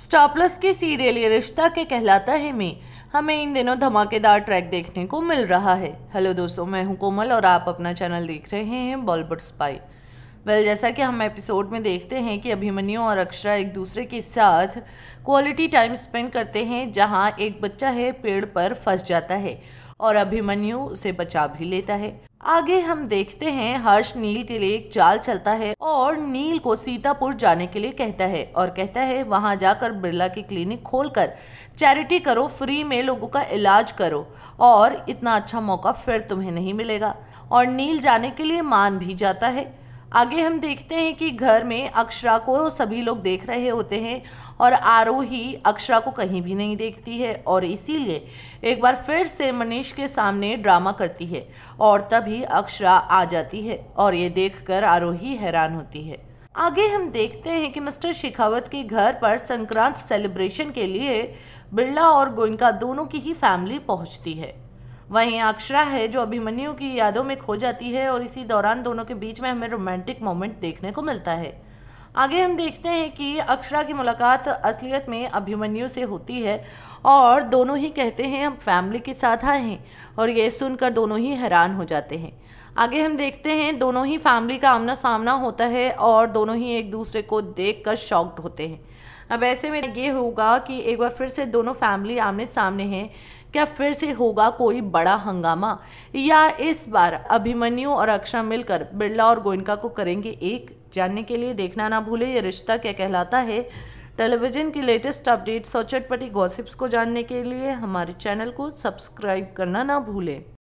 स्टापलस के सीरियल ये रिश्ता के कहलाता है में हमें इन दिनों धमाकेदार ट्रैक देखने को मिल रहा है हेलो दोस्तों मैं हूं कोमल और आप अपना चैनल देख रहे हैं बॉलीवुड स्पाई वेल जैसा कि हम एपिसोड में देखते हैं कि अभिमन्यु और अक्षरा एक दूसरे के साथ क्वालिटी टाइम स्पेंड करते हैं जहां एक बच्चा है पेड़ पर फंस जाता है और अभिमन्यु उसे बचा भी लेता है आगे हम देखते हैं हर्ष नील के लिए एक चाल चलता है और नील को सीतापुर जाने के लिए कहता है और कहता है वहां जाकर बिरला की क्लिनिक खोलकर चैरिटी करो फ्री में लोगों का इलाज करो और इतना अच्छा मौका फिर तुम्हें नहीं मिलेगा और नील जाने के लिए मान भी जाता है आगे हम देखते हैं कि घर में अक्षरा को सभी लोग देख रहे होते हैं और आरोही अक्षरा को कहीं भी नहीं देखती है और इसीलिए एक बार फिर से मनीष के सामने ड्रामा करती है और तभी अक्षरा आ जाती है और ये देखकर आरोही हैरान होती है आगे हम देखते हैं कि मिस्टर शेखावत के घर पर संक्रांत सेलिब्रेशन के लिए बिरला और गोइंका दोनों की ही फैमिली पहुंचती है वहीं अक्षरा है जो अभिमन्यु की यादों में खो जाती है और इसी दौरान दोनों के बीच में हमें रोमांटिक मोमेंट देखने को मिलता है आगे हम देखते हैं कि अक्षरा की मुलाकात असलियत में अभिमन्यु से होती है और दोनों ही कहते हैं हम फैमिली के साथ आए हैं और ये सुनकर दोनों ही हैरान हो जाते हैं आगे हम देखते हैं दोनों ही फैमिली का आमना सामना होता है और दोनों ही एक दूसरे को देख कर शॉक्ड होते हैं अब ऐसे में ये होगा कि एक बार फिर से दोनों फैमिली आमने सामने हैं क्या फिर से होगा कोई बड़ा हंगामा या इस बार अभिमन्यु और अक्षय मिलकर बिरला और गोयनका को करेंगे एक जानने के लिए देखना ना भूले ये रिश्ता क्या कहलाता है टेलीविज़न की लेटेस्ट अपडेट्स और चटपटी गॉसिप्स को जानने के लिए हमारे चैनल को सब्सक्राइब करना ना भूलें